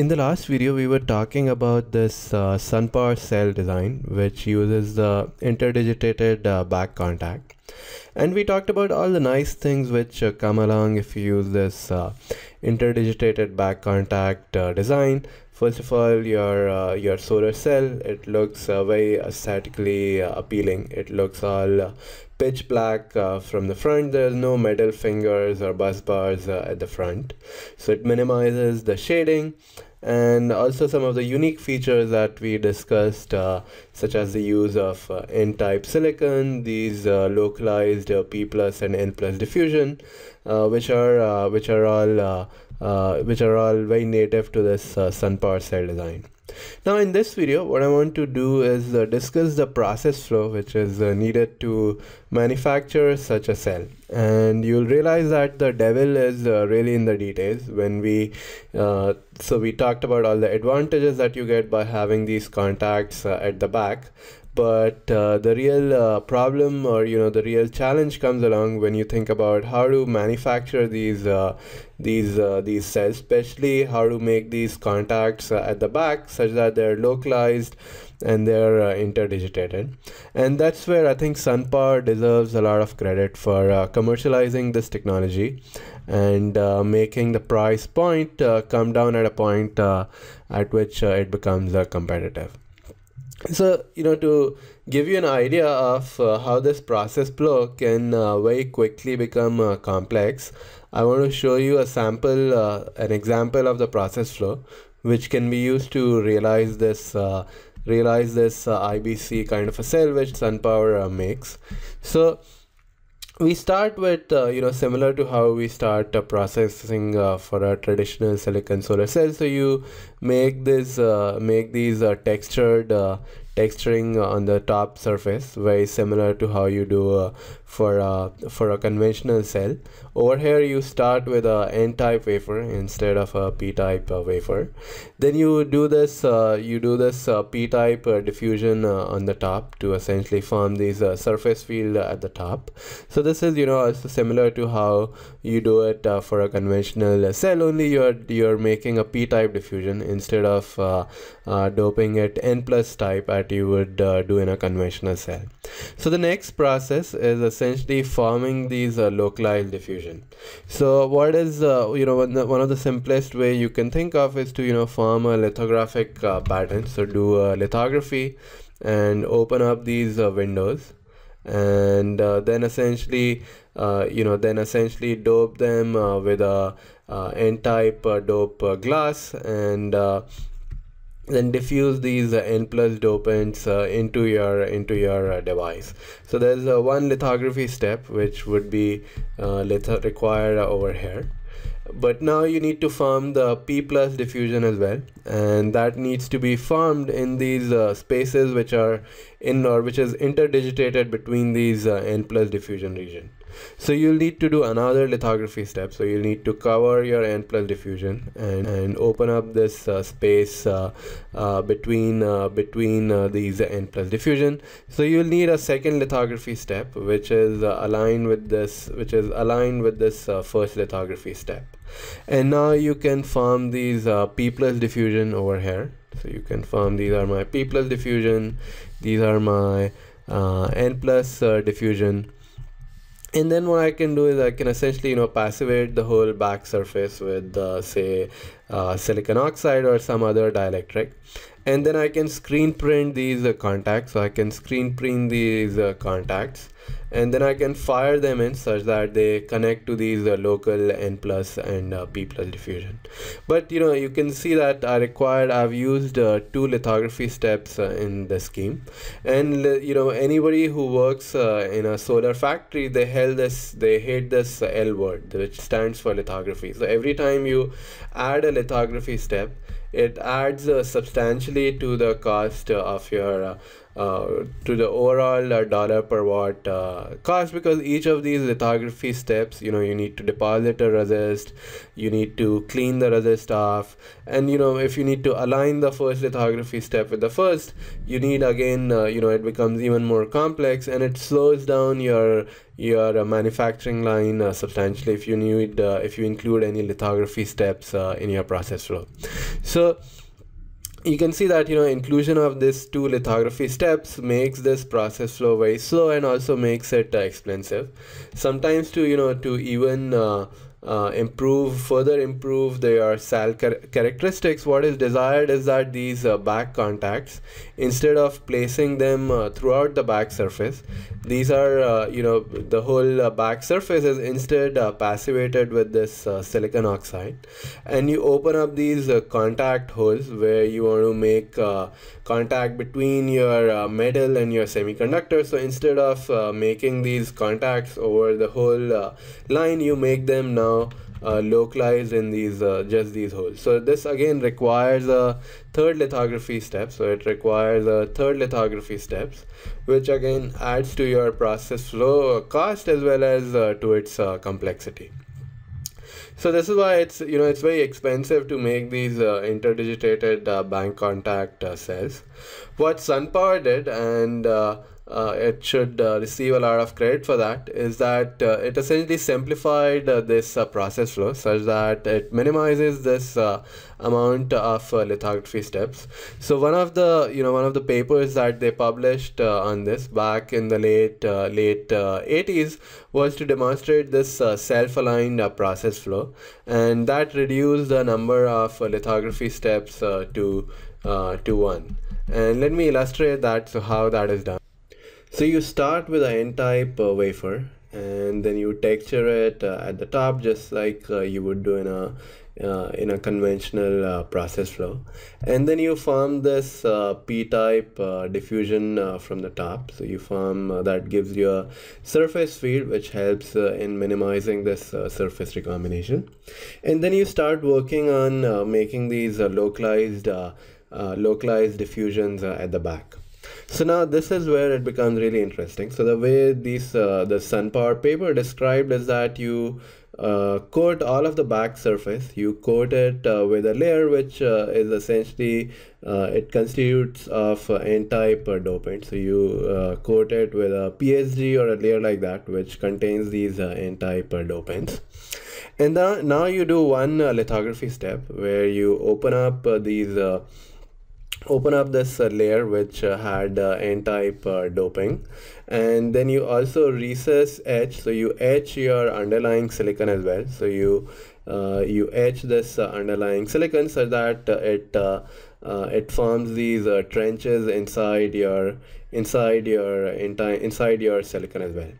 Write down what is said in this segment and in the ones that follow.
In the last video, we were talking about this uh, SunPower cell design, which uses the interdigitated uh, back contact. And we talked about all the nice things which uh, come along if you use this uh, interdigitated back contact uh, design. First of all, your uh, your solar cell it looks uh, very aesthetically uh, appealing. It looks all pitch black from the front. There's no metal fingers or bus bars at the front, so it minimizes the shading and also some of the unique features that we discussed uh, such as the use of uh, n-type silicon these uh, localized uh, p plus and n plus diffusion uh, which are uh, which are all which are all very native to this uh, power cell design now in this video, what I want to do is uh, discuss the process flow which is uh, needed to manufacture such a cell. And you'll realize that the devil is uh, really in the details when we, uh, so we talked about all the advantages that you get by having these contacts uh, at the back but uh, the real uh, problem or you know the real challenge comes along when you think about how to manufacture these uh, these uh, these cells especially how to make these contacts uh, at the back such that they're localized and they're uh, interdigitated and that's where i think SunPower deserves a lot of credit for commercializing this technology and making the price point come down at a point at which it becomes competitive so you know to give you an idea of uh, how this process flow can uh, very quickly become uh, complex i want to show you a sample uh, an example of the process flow which can be used to realize this uh, realize this uh, ibc kind of a cell which sunpower makes so we start with uh, you know similar to how we start uh, processing uh, for a traditional silicon solar cell so you make this uh, make these uh, textured uh, texturing on the top surface very similar to how you do uh, for uh, for a conventional cell over here you start with a n-type wafer instead of a p-type uh, wafer then you do this uh, you do this uh, p-type uh, diffusion on the top to essentially form these surface field at the top so this is you know similar to how you do it for a conventional cell only you're you're making a p-type diffusion instead of doping it n plus type at that you would uh, do in a conventional cell. So the next process is essentially forming these uh, localized diffusion. So what is, uh, you know, one, the, one, of the simplest way you can think of is to, you know, form a lithographic uh, pattern. So do a lithography and open up these uh, windows and uh, then essentially, you know, then essentially dope them with a n-type dope glass and then diffuse these uh, N plus dopants uh, into your into your uh, device. So there's uh, one lithography step which would be uh, required over here. But now you need to form the P plus diffusion as well, and that needs to be formed in these uh, spaces which are in or which is interdigitated between these N plus diffusion region so you'll need to do another lithography step so you'll need to cover your n plus diffusion and, and open up this uh, space uh, uh, between uh, between uh, these n plus diffusion so you'll need a second lithography step which is uh, aligned with this which is aligned with this first lithography step and now you can form these p plus diffusion over here so you can form these are my p plus diffusion these are my n plus diffusion and then what I can do is I can essentially you know passivate the whole back surface with uh, say uh, silicon oxide or some other dielectric and then I can screen print these uh, contacts so I can screen print these uh, contacts and then I can fire them in such that they connect to these uh, local N plus and uh, P plus diffusion. But you know you can see that I required I've used uh, two lithography steps uh, in the scheme, and uh, you know anybody who works uh, in a solar factory they held this they hate this L word which stands for lithography. So every time you add a lithography step, it adds substantially to the cost of your uh, to the overall uh, dollar per watt uh, cost because each of these lithography steps you know you need to deposit a resist you need to clean the resist off and you know if you need to align the first lithography step with the first you need again uh, you know it becomes even more complex and it slows down your your uh, manufacturing line substantially if you need if you include any lithography steps in your process flow so you can see that you know inclusion of these two lithography steps makes this process flow very slow and also makes it uh, expensive sometimes to you know to even uh, uh, improve further improve their cell char characteristics what is desired is that these uh, back contacts instead of placing them uh, throughout the back surface these are uh, you know the whole uh, back surface is instead uh, passivated with this silicon oxide and you open up these contact holes where you want to make contact between your metal and your semiconductor so instead of making these contacts over the whole line you make them now now uh, localized in these uh, just these holes. So this again requires a third lithography step. So it requires a third lithography steps, which again adds to your process flow uh, cost as well as to its complexity so this is why it's you know it's very expensive to make these uh, interdigitated uh, bank contact uh, cells what sunpower did and uh, it should uh, receive a lot of credit for that is that uh, it essentially simplified this process flow such that it minimizes this amount of lithography steps so one of the you know one of the papers that they published on this back in the late late 80s was to demonstrate this self-aligned process flow and that reduced the number of lithography steps to uh, to 1. And let me illustrate that, so how that is done. So you start with an n-type uh, wafer and then you texture it uh, at the top just like uh, you would do in a uh, in a conventional uh, process flow and then you form this uh, p-type diffusion from the top so you form that gives you a surface field which helps in minimizing this surface recombination and then you start working on making these localized localized diffusions at the back so now this is where it becomes really interesting. So the way these uh, the SunPower paper described is that you uh, coat all of the back surface. You coat it uh, with a layer which uh, is essentially uh, it constitutes of uh, n-type uh, dopant. So you coat it with a PSG or a layer like that which contains these n-type dopants. And now you do one lithography step where you open up these open up this uh, layer which uh, had uh, n-type uh, doping and then you also recess etch. so you etch your underlying silicon as well so you uh, you etch this uh, underlying silicon so that it it forms these trenches inside your inside your entire inside your silicon as well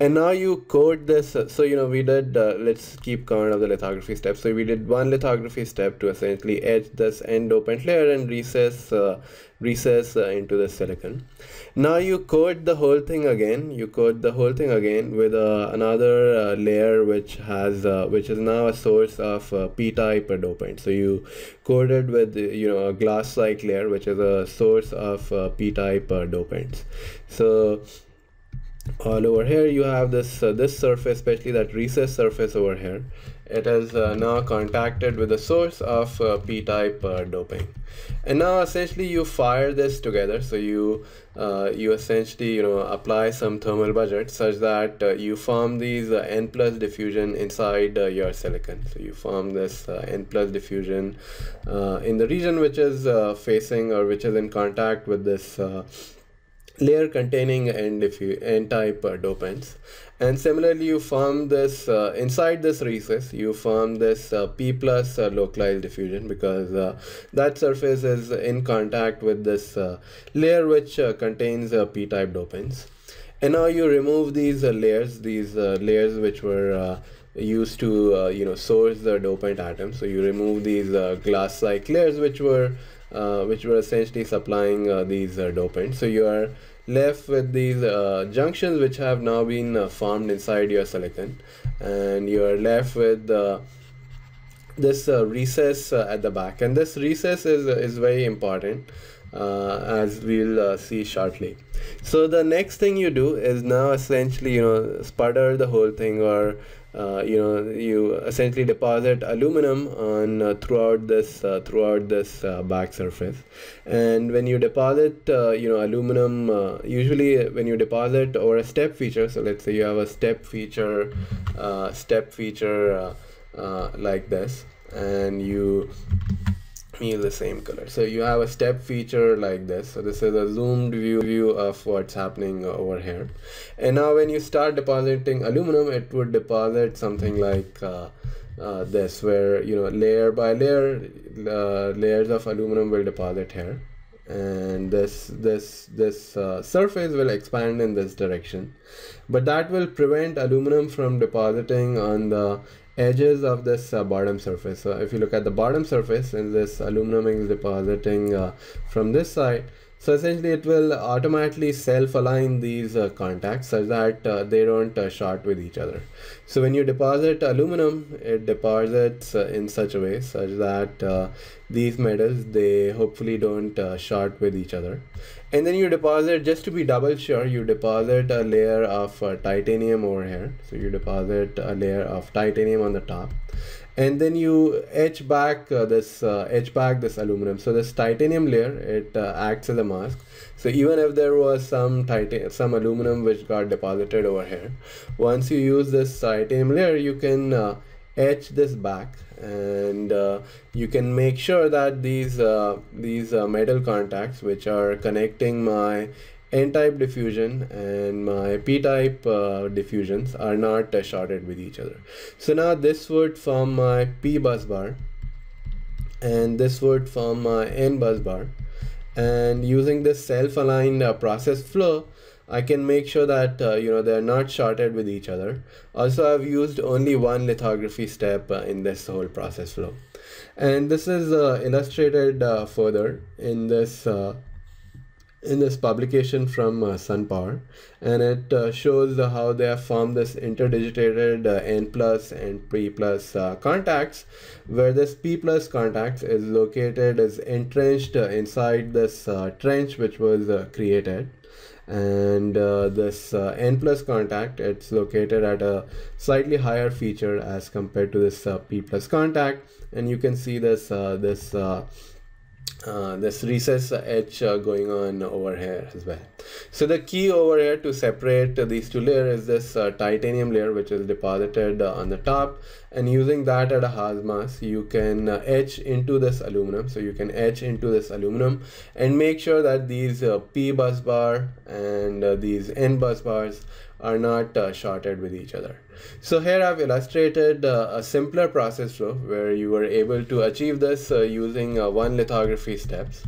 and now you code this uh, so you know we did uh, let's keep count of the lithography steps so we did one lithography step to essentially etch this end open layer and recess uh, recess uh, into the silicon now you coat the whole thing again you coat the whole thing again with uh, another uh, layer which has uh, which is now a source of uh, p-type dopant so you coat it with you know a glass like layer which is a source of p-type dopants so all over here you have this uh, this surface especially that recess surface over here it is uh, now contacted with the source of uh, p-type uh, doping and now essentially you fire this together so you uh, you essentially you know apply some thermal budget such that uh, you form these n plus diffusion inside your silicon so you form this n plus diffusion in the region which is facing or which is in contact with this layer containing and if you n-type uh, dopants and similarly you form this uh, inside this recess you form this uh, p plus uh, localized diffusion because uh, that surface is in contact with this uh, layer which contains p-type dopants and now you remove these layers these layers which were used to you know source the dopant atom so you remove these glass like layers which were uh, which were essentially supplying uh, these uh, dopants. So you are left with these uh, junctions which have now been uh, formed inside your silicon and you are left with uh, this recess at the back and this recess is, is very important as we'll see shortly so the next thing you do is now essentially you know sputter the whole thing or uh, you know you essentially deposit aluminum on uh, throughout this uh, throughout this uh, back surface and when you deposit uh, you know aluminum uh, usually when you deposit or a step feature so let's say you have a step feature step feature like this and you use the same color. So you have a step feature like this. So this is a zoomed view, view of what's happening over here. And now when you start depositing aluminum, it would deposit something like uh, uh, this where, you know, layer by layer, uh, layers of aluminum will deposit here. And this, this, this uh, surface will expand in this direction. But that will prevent aluminum from depositing on the edges of this uh, bottom surface. So if you look at the bottom surface and this aluminum is depositing uh, from this side, so essentially it will automatically self-align these uh, contacts such that uh, they don't uh, short with each other. So when you deposit aluminum, it deposits uh, in such a way such that uh, these metals, they hopefully don't uh, short with each other. And then you deposit, just to be double sure, you deposit a layer of titanium over here. So you deposit a layer of titanium on the top and then you etch back uh, this uh, etch back this aluminum so this titanium layer it uh, acts as a mask so even if there was some titanium, some aluminum which got deposited over here once you use this titanium layer you can uh, etch this back and uh, you can make sure that these uh, these metal contacts which are connecting my n-type diffusion and my p-type uh, diffusions are not uh, shorted with each other so now this would form my p bus bar and this would form my n bus bar and using this self-aligned uh, process flow I can make sure that uh, you know they're not shorted with each other also I've used only one lithography step uh, in this whole process flow and this is uh, illustrated further in this in this publication from uh, SunPower, and it uh, shows uh, how they have formed this interdigitated uh, N plus and P plus uh, contacts, where this P plus contacts is located is entrenched uh, inside this trench which was created, and this N plus contact it's located at a slightly higher feature as compared to this P plus contact, and you can see this this uh, this recess edge uh, uh, going on over here as well. So the key over here to separate these two layers is this uh, titanium layer which is deposited uh, on the top and using that at a hazmas you can etch uh, into this aluminum so you can etch into this aluminum and make sure that these P bus bar and these N bus bars are not shorted with each other. So here I've illustrated uh, a simpler process flow where you were able to achieve this uh, using uh, one lithography steps.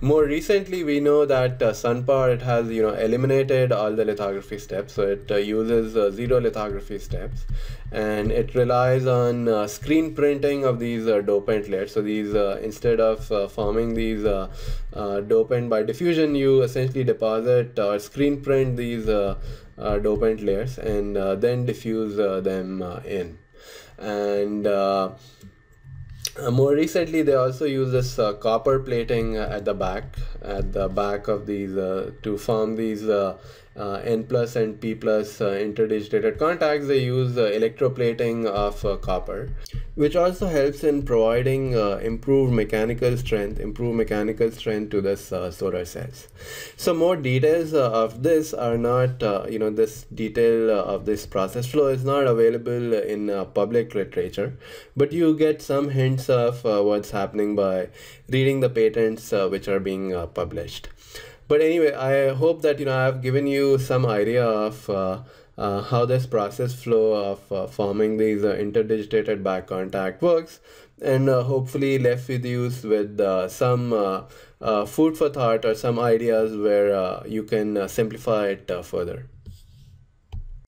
More recently, we know that uh, SunPower it has you know eliminated all the lithography steps, so it uh, uses uh, zero lithography steps, and it relies on uh, screen printing of these uh, dopant layers. So these uh, instead of uh, forming these uh, uh, dopant by diffusion, you essentially deposit or screen print these dopant layers and then diffuse them in. And more recently, they also use this copper plating at the back, at the back of these to form these uh, N plus and P plus uh, interdigitated contacts, they use electroplating of uh, copper, which also helps in providing improved mechanical strength, improved mechanical strength to this solar cells. So more details of this are not, you know, this detail of this process flow is not available in public literature, but you get some hints of what's happening by reading the patents which are being published. But anyway, I hope that you know I've given you some idea of uh, uh, how this process flow of uh, forming these uh, interdigitated back contact works, and uh, hopefully left with you with uh, some food for thought or some ideas where you can simplify it further.